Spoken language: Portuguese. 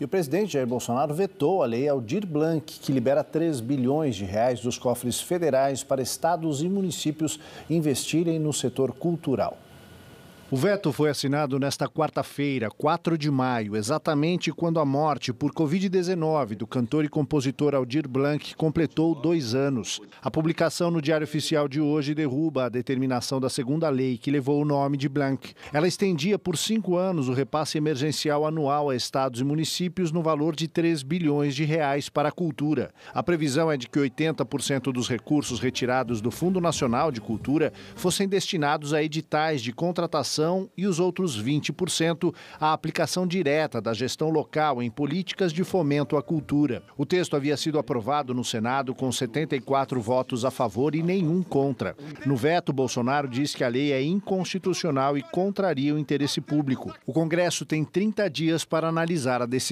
E o presidente Jair Bolsonaro vetou a lei Aldir Blanc, que libera 3 bilhões de reais dos cofres federais para estados e municípios investirem no setor cultural. O veto foi assinado nesta quarta-feira, 4 de maio, exatamente quando a morte por Covid-19 do cantor e compositor Aldir Blanc completou dois anos. A publicação no Diário Oficial de hoje derruba a determinação da segunda lei que levou o nome de Blanc. Ela estendia por cinco anos o repasse emergencial anual a estados e municípios no valor de 3 bilhões de reais para a cultura. A previsão é de que 80% dos recursos retirados do Fundo Nacional de Cultura fossem destinados a editais de contratação e os outros 20% à aplicação direta da gestão local em políticas de fomento à cultura. O texto havia sido aprovado no Senado com 74 votos a favor e nenhum contra. No veto, Bolsonaro diz que a lei é inconstitucional e contraria o interesse público. O Congresso tem 30 dias para analisar a decisão.